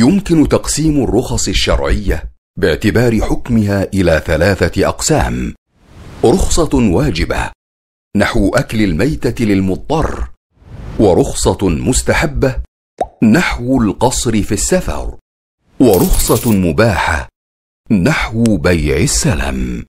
يمكن تقسيم الرخص الشرعيه باعتبار حكمها الى ثلاثه اقسام رخصه واجبه نحو اكل الميته للمضطر ورخصه مستحبه نحو القصر في السفر ورخصه مباحه نحو بيع السلم